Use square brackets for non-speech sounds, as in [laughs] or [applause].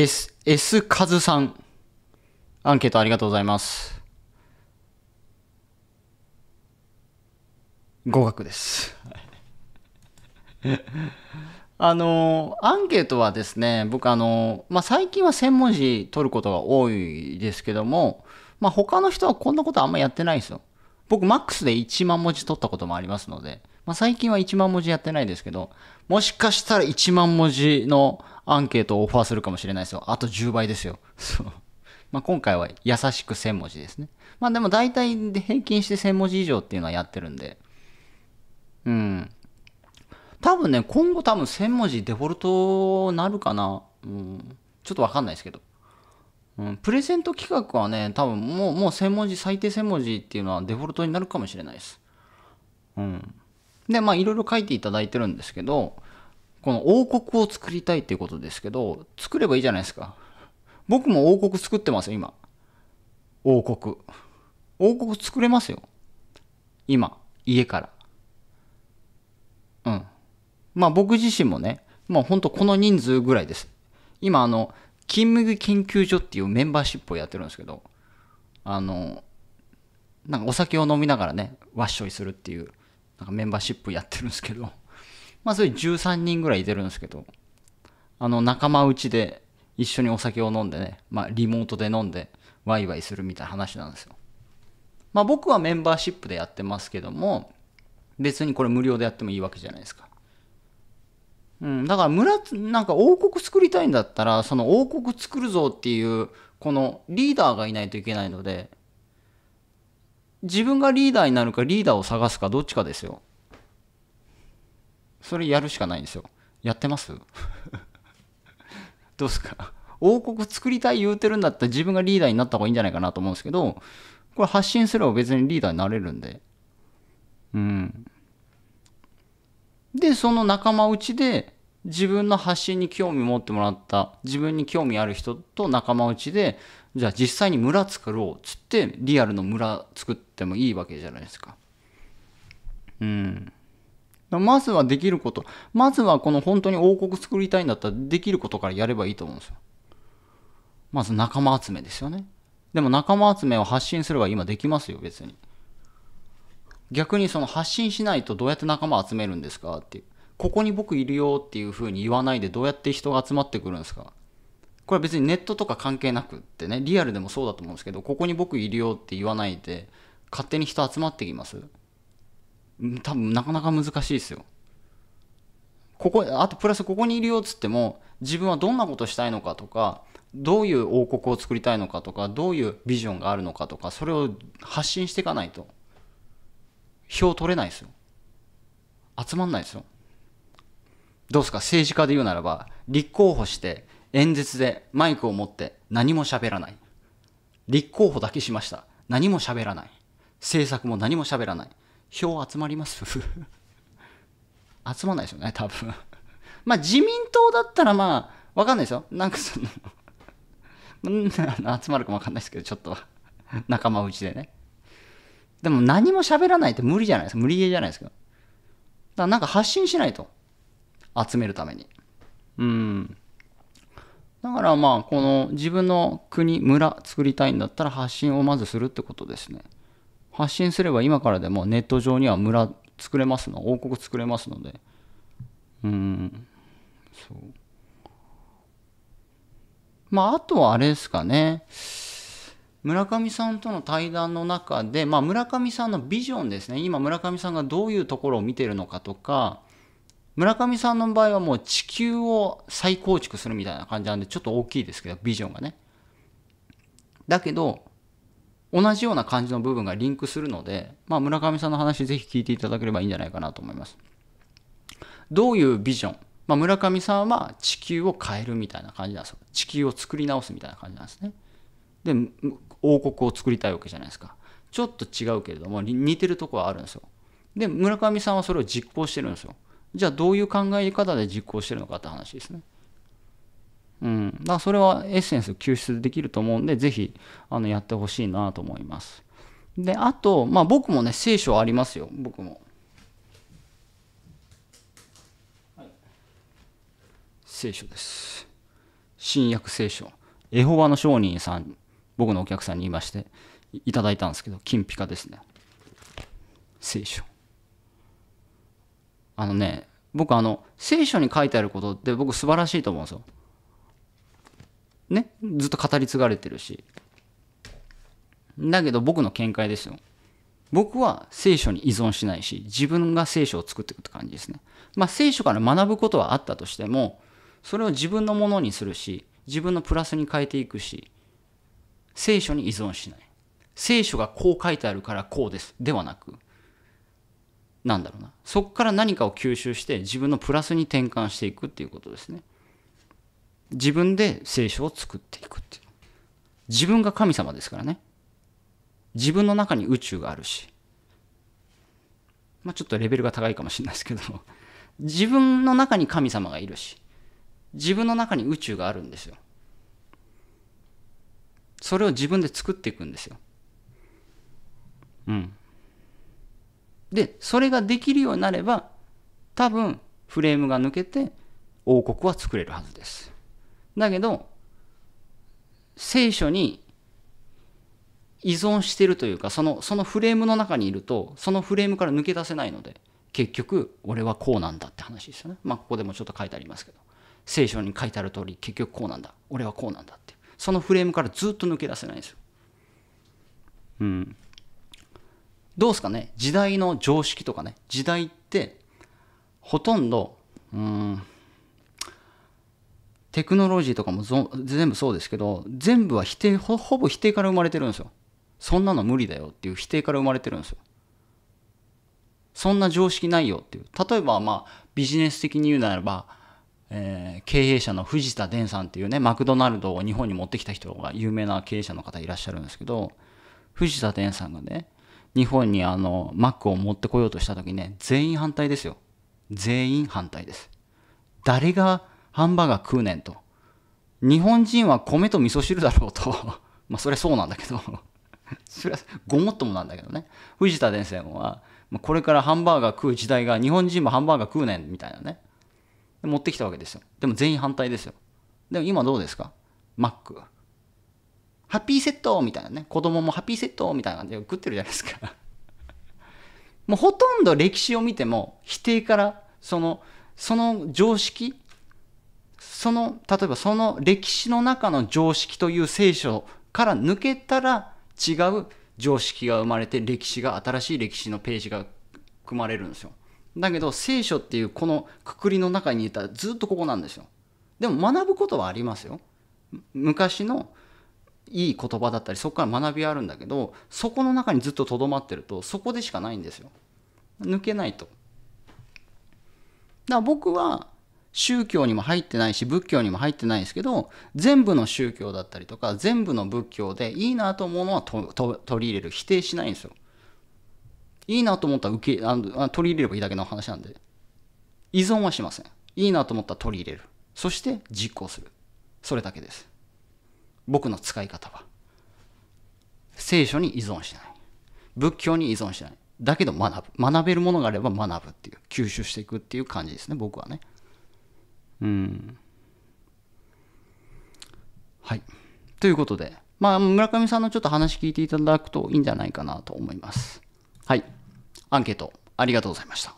S、S カズさん。アンケートありがとうございます。合格です。[laughs] あの、アンケートはですね、僕あの、まあ、最近は専門誌取ることが多いですけども、まあ、他の人はこんなことあんまやってないですよ。僕マックスで1万文字取ったこともありますので、まあ、最近は1万文字やってないですけど、もしかしたら1万文字のアンケートをオファーするかもしれないですよ。あと10倍ですよ。そう。まあ、今回は優しく1000文字ですね。まあでも大体平均して1000文字以上っていうのはやってるんで。うん。多分ね、今後多分1000文字デフォルトなるかな。うん。ちょっとわかんないですけど。うん、プレゼント企画はね、多分もう、もう1000文字、最低1000文字っていうのはデフォルトになるかもしれないです。うん。で、まあいろいろ書いていただいてるんですけど、この王国を作りたいっていうことですけど、作ればいいじゃないですか。僕も王国作ってますよ、今。王国。王国作れますよ。今、家から。うん。まあ僕自身もね、まあほんとこの人数ぐらいです。今あの、金麦研究所っていうメンバーシップをやってるんですけど、あの、なんかお酒を飲みながらね、わっしょいするっていう、なんかメンバーシップやってるんですけど、まあそれ13人ぐらいいてるんですけど、あの仲間内で一緒にお酒を飲んでね、まあリモートで飲んでワイワイするみたいな話なんですよ。まあ僕はメンバーシップでやってますけども、別にこれ無料でやってもいいわけじゃないですか。うん、だから村、なんか王国作りたいんだったら、その王国作るぞっていう、このリーダーがいないといけないので、自分がリーダーになるかリーダーを探すかどっちかですよ。それやるしかないんですよ。やってます [laughs] どうすか王国作りたい言うてるんだったら自分がリーダーになった方がいいんじゃないかなと思うんですけど、これ発信すれば別にリーダーになれるんで。うん。で、その仲間内で自分の発信に興味持ってもらった、自分に興味ある人と仲間内で、じゃあ実際に村作ろうっつってリアルの村作ってもいいわけじゃないですか。うん。まずはできること。まずはこの本当に王国作りたいんだったらできることからやればいいと思うんですよ。まず仲間集めですよね。でも仲間集めを発信すれば今できますよ、別に。逆にその発信しないとどうやって仲間集めるんですかっていう。ここに僕いるよっていうふうに言わないでどうやって人が集まってくるんですかこれは別にネットとか関係なくってね、リアルでもそうだと思うんですけど、ここに僕いるよって言わないで勝手に人集まってきます多分なかなか難しいですよ。ここ、あとプラスここにいるよっつっても、自分はどんなことしたいのかとか、どういう王国を作りたいのかとか、どういうビジョンがあるのかとか、それを発信していかないと、票取れないですよ。集まんないですよ。どうですか政治家で言うならば、立候補して、演説でマイクを持って何も喋らない。立候補だけしました。何も喋らない。政策も何も喋らない。票集まります [laughs] 集まないですよね、多分まあ自民党だったらまあ、わかんないですよ。なんかその集まるかもわかんないですけど、ちょっと仲間内でね。でも何も喋らないって無理じゃないですか。無理ゲーじゃないですか。だからなんか発信しないと。集めるために。うん。だからまあ、この自分の国、村作りたいんだったら発信をまずするってことですね。発信すれば今からでもネット上には村作れますの王国作れますのでうんそうまああとはあれですかね村上さんとの対談の中で、まあ、村上さんのビジョンですね今村上さんがどういうところを見てるのかとか村上さんの場合はもう地球を再構築するみたいな感じなんでちょっと大きいですけどビジョンがねだけど同じような感じの部分がリンクするので、まあ、村上さんの話ぜひ聞いていただければいいんじゃないかなと思います。どういうビジョン、まあ、村上さんは地球を変えるみたいな感じなんですよ。地球を作り直すみたいな感じなんですね。で、王国を作りたいわけじゃないですか。ちょっと違うけれども、似てるとこはあるんですよ。で、村上さんはそれを実行してるんですよ。じゃあどういう考え方で実行してるのかって話ですね。うん、だからそれはエッセンス救出できると思うんで、ぜひあのやってほしいなと思います。で、あと、まあ僕もね、聖書ありますよ、僕も。聖書です。新約聖書。エホバの商人さん、僕のお客さんに言いまして、いただいたんですけど、金ピカですね。聖書。あのね、僕あの、聖書に書いてあることって僕素晴らしいと思うんですよ。ね、ずっと語り継がれてるし。だけど僕の見解ですよ。僕は聖書に依存しないし、自分が聖書を作っていくって感じですね。まあ聖書から学ぶことはあったとしても、それを自分のものにするし、自分のプラスに変えていくし、聖書に依存しない。聖書がこう書いてあるからこうです。ではなく、なんだろうな。そこから何かを吸収して自分のプラスに転換していくっていうことですね。自分で聖書を作っていくっていう自分が神様ですからね自分の中に宇宙があるしまあちょっとレベルが高いかもしれないですけど自分の中に神様がいるし自分の中に宇宙があるんですよそれを自分で作っていくんですようんでそれができるようになれば多分フレームが抜けて王国は作れるはずですだけど、聖書に依存してるというか、その、そのフレームの中にいると、そのフレームから抜け出せないので、結局、俺はこうなんだって話ですよね。まあ、ここでもちょっと書いてありますけど、聖書に書いてある通り、結局こうなんだ。俺はこうなんだって。そのフレームからずっと抜け出せないんですよ。うん。どうすかね時代の常識とかね、時代って、ほとんど、うん、テクノロジーとかも全部そうですけど全部は否定ほぼ否定から生まれてるんですよそんなの無理だよっていう否定から生まれてるんですよそんな常識ないよっていう例えばまあビジネス的に言うならば、えー、経営者の藤田伝さんっていうねマクドナルドを日本に持ってきた人が有名な経営者の方いらっしゃるんですけど藤田伝さんがね日本にあのマックを持ってこようとした時ね全員反対ですよ全員反対です誰がハンバーガー食うねんと。日本人は米と味噌汁だろうと。[laughs] まあ、それそうなんだけど [laughs] それはごもっともなんだけどね。藤田伝線は、これからハンバーガー食う時代が、日本人もハンバーガー食うねんみたいなね。持ってきたわけですよ。でも全員反対ですよ。でも今どうですかマック。ハッピーセットみたいなね。子供もハッピーセットみたいな感じで食ってるじゃないですか [laughs] もうほとんど歴史を見ても否定から、その、その常識その例えばその歴史の中の常識という聖書から抜けたら違う常識が生まれて歴史が新しい歴史のページが組まれるんですよだけど聖書っていうこのくくりの中にいたらずっとここなんですよでも学ぶことはありますよ昔のいい言葉だったりそこから学びはあるんだけどそこの中にずっととどまってるとそこでしかないんですよ抜けないとだから僕は宗教にも入ってないし仏教にも入ってないですけど全部の宗教だったりとか全部の仏教でいいなと思うのは取り入れる否定しないんですよいいなと思ったら受けあの取り入れればいいだけの話なんで依存はしませんいいなと思ったら取り入れるそして実行するそれだけです僕の使い方は聖書に依存しない仏教に依存しないだけど学ぶ学べるものがあれば学ぶっていう吸収していくっていう感じですね僕はねうん。はい。ということで、まあ、村上さんのちょっと話聞いていただくといいんじゃないかなと思います。はい。アンケートありがとうございました。